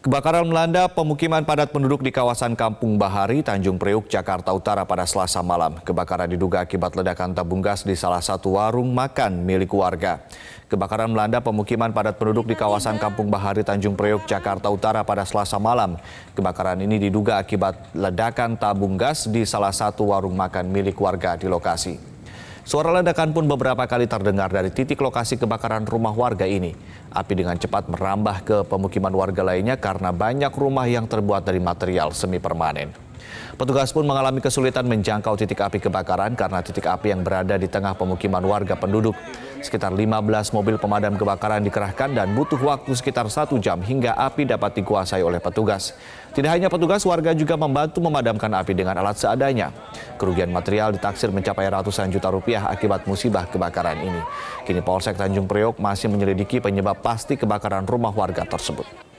Kebakaran melanda pemukiman padat penduduk di kawasan Kampung Bahari, Tanjung Priuk, Jakarta Utara pada selasa malam. Kebakaran diduga akibat ledakan tabung gas di salah satu warung makan milik warga. Kebakaran melanda pemukiman padat penduduk di kawasan Kampung Bahari, Tanjung Priuk, Jakarta Utara pada selasa malam. Kebakaran ini diduga akibat ledakan tabung gas di salah satu warung makan milik warga di lokasi. Suara ledakan pun beberapa kali terdengar dari titik lokasi kebakaran rumah warga ini. Api dengan cepat merambah ke pemukiman warga lainnya karena banyak rumah yang terbuat dari material semi permanen. Petugas pun mengalami kesulitan menjangkau titik api kebakaran karena titik api yang berada di tengah pemukiman warga penduduk. Sekitar 15 mobil pemadam kebakaran dikerahkan dan butuh waktu sekitar satu jam hingga api dapat dikuasai oleh petugas. Tidak hanya petugas, warga juga membantu memadamkan api dengan alat seadanya. Kerugian material ditaksir mencapai ratusan juta rupiah akibat musibah kebakaran ini. Kini Polsek Tanjung Priok masih menyelidiki penyebab pasti kebakaran rumah warga tersebut.